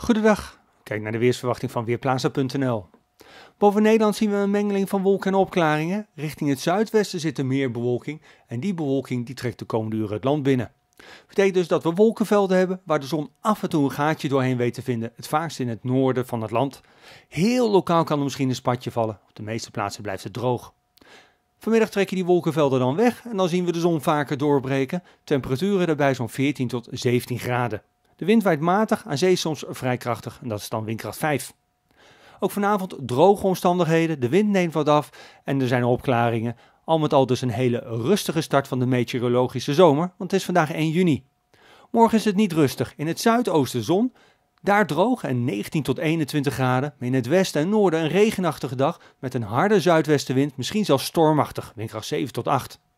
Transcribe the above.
Goedendag. Kijk naar de weersverwachting van Weerplaza.nl. Boven Nederland zien we een mengeling van wolken en opklaringen. Richting het zuidwesten zit er meer bewolking en die bewolking die trekt de komende uren het land binnen. Betekent dus dat we wolkenvelden hebben waar de zon af en toe een gaatje doorheen weet te vinden, het vaakst in het noorden van het land. Heel lokaal kan er misschien een spatje vallen, op de meeste plaatsen blijft het droog. Vanmiddag trekken die wolkenvelden dan weg en dan zien we de zon vaker doorbreken, temperaturen daarbij zo'n 14 tot 17 graden. De wind waait matig, aan zee soms vrij krachtig en dat is dan windkracht 5. Ook vanavond droge omstandigheden, de wind neemt wat af en er zijn opklaringen. Al met al dus een hele rustige start van de meteorologische zomer, want het is vandaag 1 juni. Morgen is het niet rustig. In het zuidoosten zon, daar droog en 19 tot 21 graden. In het westen en noorden een regenachtige dag met een harde zuidwestenwind, misschien zelfs stormachtig, windkracht 7 tot 8.